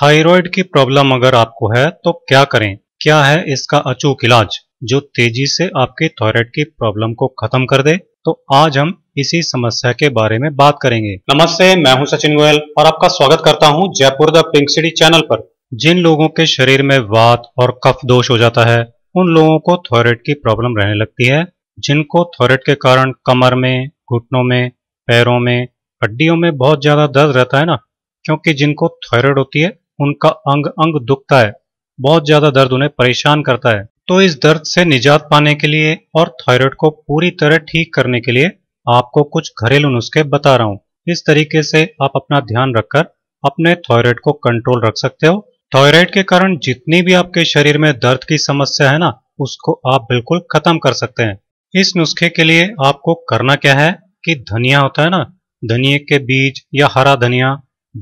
thyroid की problem अगर आपको है तो क्या करें क्या है इसका अचूक इलाज जो तेजी से आपके थायराइड की प्रॉब्लम को खत्म कर दे तो आज हम इसी समस्या के बारे में बात करेंगे नमस्ते मैं हूं सचिन गोयल और आपका स्वागत करता हूं Jaipur the pink city channel पर जिन लोगों के शरीर में वात और कफ दोष हो जाता है उन लोगों को थायराइड की प्रॉब्लम रहने लगती है जिनको थायराइड के कारण कमर में घुटनों में पैरों में हड्डियों में बहुत ज्यादा दर्द रहता है ना क्योंकि जिनको थायराइड होती है उनका अंग अंग दुखता है बहुत ज़्यादा दर्द उन्हें परेशान करता है तो इस दर्द से निजात पाने के लिए और थायराइड को पूरी तरह ठीक करने के लिए आपको कुछ घरेलू नुस्खे बता रहा हूँ इस तरीके से आप अपना ध्यान रखकर अपने थायराइड को कंट्रोल रख सकते हो थायराइड के कारण जितनी भी आपके शरीर में दर्द की समस्या है ना उसको आप बिल्कुल खत्म कर सकते हैं इस नुस्खे के लिए आपको करना क्या है कि धनिया होता है ना धनिया के बीज या हरा धनिया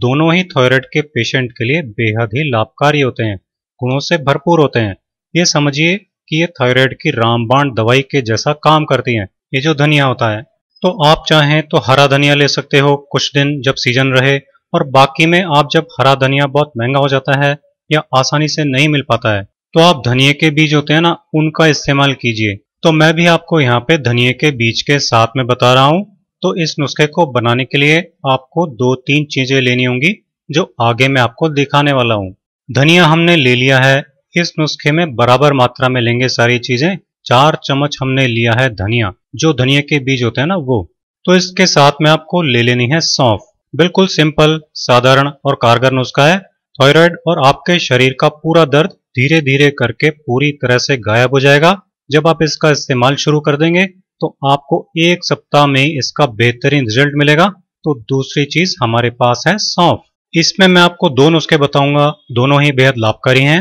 दोनों ही थायराइड के पेशेंट के लिए बेहद ही लाभकारी होते हैं गुणों से भरपूर होते हैं ये समझिए कि ये थायराइड की रामबाण दवाई के जैसा काम करती है ये जो धनिया होता है तो आप चाहें तो हरा धनिया ले सकते हो कुछ दिन जब सीजन रहे और बाकी में आप जब हरा धनिया बहुत महंगा हो जाता है या आसानी से नहीं मिल पाता है तो आप धनिए के बीज होते हैं ना उनका इस्तेमाल कीजिए तो मैं भी आपको यहाँ पे धनिए के बीज के साथ में बता रहा हूँ तो इस नुस्खे को बनाने के लिए आपको दो तीन चीज़ें लेनी होंगी जो आगे मैं आपको दिखाने वाला हूँ धनिया हमने ले लिया है इस नुस्खे में बराबर मात्रा में लेंगे सारी चीज़ें चार चम्मच हमने लिया है धनिया जो धनिया के बीज होते हैं ना वो तो इसके साथ में आपको ले लेनी है सौंफ बिल्कुल सिंपल साधारण और कारगर नुस्खा है थायराइड और आपके शरीर का पूरा दर्द धीरे धीरे करके पूरी तरह से गायब हो जाएगा जब आप इसका इस्तेमाल शुरू कर देंगे तो आपको एक सप्ताह में इसका बेहतरीन रिजल्ट मिलेगा तो दूसरी चीज हमारे पास है सौंफ इसमें मैं आपको दो नुस्खे बताऊंगा दोनों ही बेहद लाभकारी हैं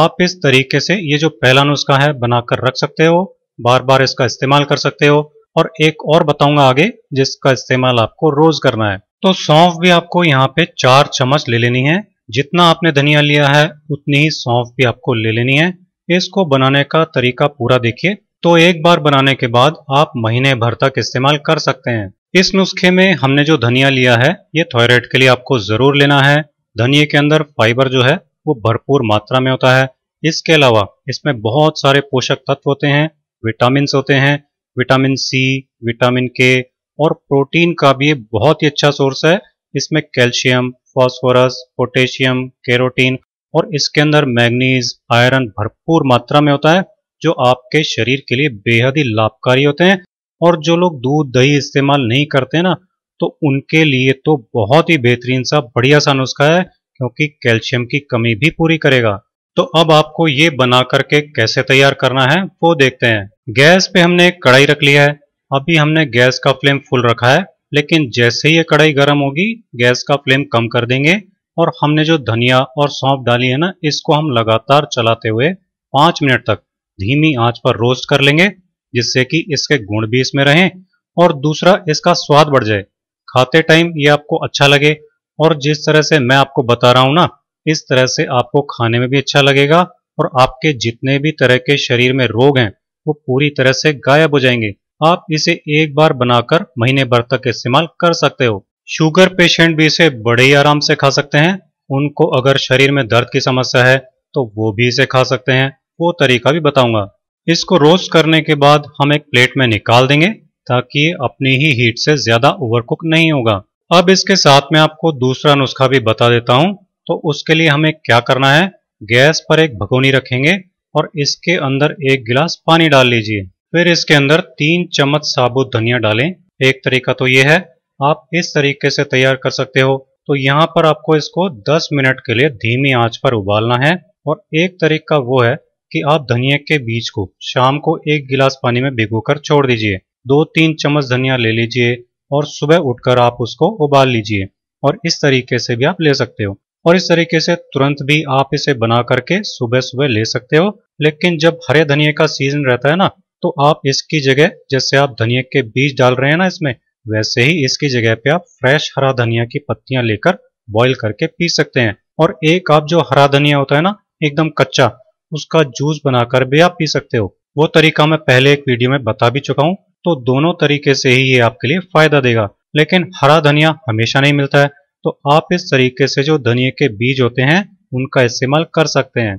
आप इस तरीके से ये जो पहला नुस्खा है बनाकर रख सकते हो बार बार इसका इस्तेमाल कर सकते हो और एक और बताऊंगा आगे जिसका इस्तेमाल आपको रोज करना है तो सौंफ भी आपको यहाँ पे चार चम्मच ले लेनी है जितना आपने धनिया लिया है उतनी ही सौंफ भी आपको ले लेनी है इसको बनाने का तरीका पूरा देखिए तो एक बार बनाने के बाद आप महीने भर तक इस्तेमाल कर सकते हैं इस नुस्खे में हमने जो धनिया लिया है ये थायराइड के लिए आपको ज़रूर लेना है धनिया के अंदर फाइबर जो है वो भरपूर मात्रा में होता है इसके अलावा इसमें बहुत सारे पोषक तत्व होते हैं विटामिन होते हैं विटामिन सी विटामिन के और प्रोटीन का भी बहुत ही अच्छा सोर्स है इसमें कैल्शियम फॉस्फोरस पोटेशियम केरोटीन और इसके अंदर मैग्नीज आयरन भरपूर मात्रा में होता है जो आपके शरीर के लिए बेहद ही लाभकारी होते हैं और जो लोग दूध दही इस्तेमाल नहीं करते ना तो उनके लिए तो बहुत ही बेहतरीन सा बढ़िया सा नुस्खा है क्योंकि कैल्शियम की कमी भी पूरी करेगा तो अब आपको ये बना करके कैसे तैयार करना है वो देखते हैं गैस पे हमने एक कढ़ाई रख लिया है अभी हमने गैस का फ्लेम फुल रखा है लेकिन जैसे ही ये कढ़ाई गर्म होगी गैस का फ्लेम कम कर देंगे और हमने जो धनिया और सौंप डाली है ना इसको हम लगातार चलाते हुए पांच मिनट तक धीमी आंच पर रोस्ट कर लेंगे जिससे कि इसके गुण भी इसमें रहें और दूसरा इसका स्वाद बढ़ जाए खाते टाइम ये आपको अच्छा लगे और जिस तरह से मैं आपको बता रहा हूँ ना इस तरह से आपको खाने में भी अच्छा लगेगा और आपके जितने भी तरह के शरीर में रोग हैं वो पूरी तरह से गायब हो जाएंगे आप इसे एक बार बनाकर महीने भर तक इस्तेमाल कर सकते हो शुगर पेशेंट भी इसे बड़े ही आराम से खा सकते हैं उनको अगर शरीर में दर्द की समस्या है तो वो भी इसे खा सकते हैं वो तरीका भी बताऊंगा इसको रोस्ट करने के बाद हम एक प्लेट में निकाल देंगे ताकि अपनी ही हीट से ज़्यादा ओवरकुक नहीं होगा अब इसके साथ में आपको दूसरा नुस्खा भी बता देता हूँ तो उसके लिए हमें क्या करना है गैस पर एक भगोनी रखेंगे और इसके अंदर एक गिलास पानी डाल लीजिए फिर इसके अंदर तीन चम्मच साबुत धनिया डालें एक तरीका तो ये है आप इस तरीके से तैयार कर सकते हो तो यहाँ पर आपको इसको 10 मिनट के लिए धीमी आंच पर उबालना है और एक तरीका वो है कि आप धनिया के बीज को शाम को एक गिलास पानी में भिगोकर छोड़ दीजिए दो तीन चम्मच धनिया ले लीजिए और सुबह उठकर आप उसको उबाल लीजिए और इस तरीके से भी आप ले सकते हो और इस तरीके से तुरंत भी आप इसे बना करके सुबह सुबह ले सकते हो लेकिन जब हरे धनिया का सीजन रहता है ना तो आप इसकी जगह जैसे आप धनिया के बीज डाल रहे हैं ना इसमें वैसे ही इसकी जगह पे आप फ्रेश हरा धनिया की पत्तियां लेकर बॉईल करके पी सकते हैं और एक आप जो हरा धनिया होता है ना एकदम कच्चा उसका जूस बनाकर भी आप पी सकते हो वो तरीका मैं पहले एक वीडियो में बता भी चुका हूँ तो दोनों तरीके से ही ये आपके लिए फायदा देगा लेकिन हरा धनिया हमेशा नहीं मिलता है तो आप इस तरीके से जो धनिया के बीज होते हैं उनका इस्तेमाल कर सकते हैं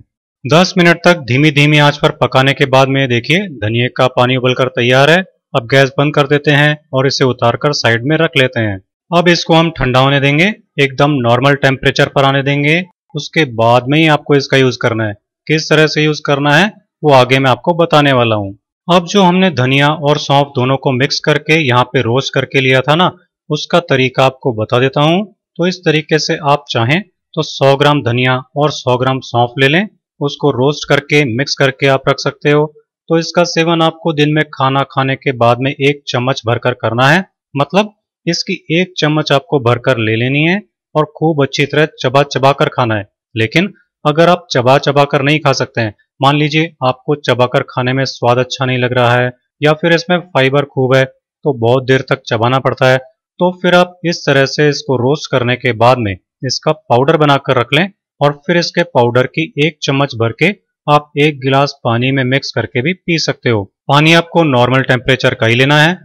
10 मिनट तक धीमी धीमी आंच पर पकाने के बाद में देखिए धनिए का पानी उबलकर तैयार है अब गैस बंद कर देते हैं और इसे उतार कर साइड में रख लेते हैं अब इसको हम ठंडा होने देंगे एकदम नॉर्मल टेम्परेचर पर आने देंगे उसके बाद में ही आपको इसका यूज करना है किस तरह से यूज करना है वो आगे मैं आपको बताने वाला हूँ अब जो हमने धनिया और सौंफ दोनों को मिक्स करके यहाँ पे रोस्ट करके लिया था ना उसका तरीका आपको बता देता हूँ तो इस तरीके से आप चाहें तो 100 ग्राम धनिया और 100 ग्राम सौंफ ले लें उसको रोस्ट करके मिक्स करके आप रख सकते हो तो इसका सेवन आपको दिन में खाना खाने के बाद में एक चम्मच भरकर करना है मतलब इसकी एक चम्मच आपको भरकर ले लेनी है और खूब अच्छी तरह चबा चबा खाना है लेकिन अगर आप चबा चबा कर नहीं खा सकते हैं मान लीजिए आपको चबाकर खाने में स्वाद अच्छा नहीं लग रहा है या फिर इसमें फाइबर खूब है तो बहुत देर तक चबाना पड़ता है तो फिर आप इस तरह से इसको रोस्ट करने के बाद में इसका पाउडर बनाकर रख लें और फिर इसके पाउडर की एक चम्मच भर के आप एक गिलास पानी में मिक्स करके भी पी सकते हो पानी आपको नॉर्मल टेम्परेचर का ही लेना है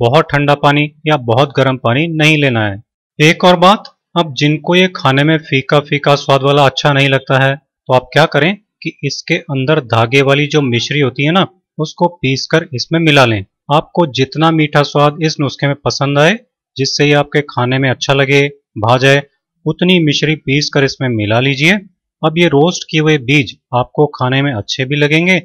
बहुत ठंडा पानी या बहुत गर्म पानी नहीं लेना है एक और बात अब जिनको ये खाने में फीका फीका स्वाद वाला अच्छा नहीं लगता है तो आप क्या करें कि इसके अंदर धागे वाली जो मिश्री होती है ना उसको पीस कर इसमें मिला लें आपको जितना मीठा स्वाद इस नुस्खे में पसंद आए जिससे ये आपके खाने में अच्छा लगे भा जाए उतनी मिश्री पीस कर इसमें मिला लीजिए अब ये रोस्ट किए हुए बीज आपको खाने में अच्छे भी लगेंगे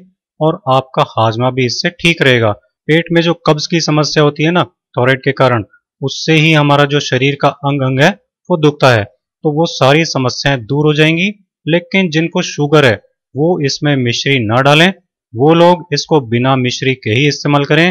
और आपका हाजमा भी इससे ठीक रहेगा पेट में जो कब्ज की समस्या होती है ना थोरेट के कारण उससे ही हमारा जो शरीर का अंग अंग है वो दुखता है तो वो सारी समस्याएं दूर हो जाएंगी लेकिन जिनको शुगर है वो इसमें मिश्री ना डालें वो लोग इसको बिना मिश्री के ही इस्तेमाल करें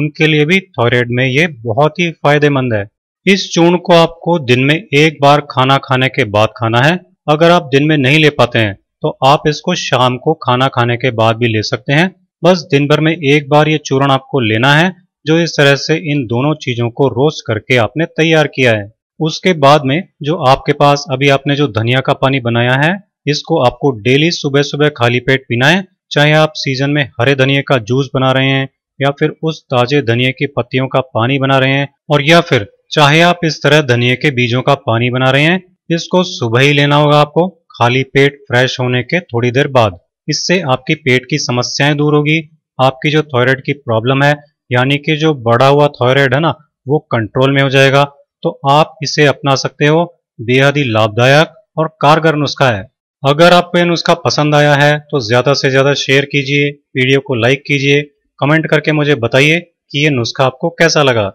उनके लिए भी थायराइड में ये बहुत ही फायदेमंद है इस चूर्ण को आपको दिन में एक बार खाना खाने के बाद खाना है अगर आप दिन में नहीं ले पाते हैं तो आप इसको शाम को खाना खाने के बाद भी ले सकते हैं बस दिन भर में एक बार ये चूर्ण आपको लेना है जो इस तरह से इन दोनों चीजों को रोस्ट करके आपने तैयार किया है उसके बाद में जो आपके पास अभी आपने जो धनिया का पानी बनाया है इसको आपको डेली सुबह सुबह खाली पेट पीना है चाहे आप सीजन में हरे धनिये का जूस बना रहे हैं या फिर उस ताजे धनिए की पत्तियों का पानी बना रहे हैं और या फिर चाहे आप इस तरह धनिये के बीजों का पानी बना रहे हैं इसको सुबह ही लेना होगा आपको खाली पेट फ्रेश होने के थोड़ी देर बाद इससे आपकी पेट की समस्याएं दूर होगी आपकी जो थायराइड की प्रॉब्लम है यानी कि जो बड़ा हुआ थायराइड है ना वो कंट्रोल में हो जाएगा तो आप इसे अपना सकते हो बेहद ही लाभदायक और कारगर नुस्खा है अगर आपको यह नुस्खा पसंद आया है तो ज़्यादा से ज़्यादा शेयर कीजिए वीडियो को लाइक कीजिए कमेंट करके मुझे बताइए कि यह नुस्खा आपको कैसा लगा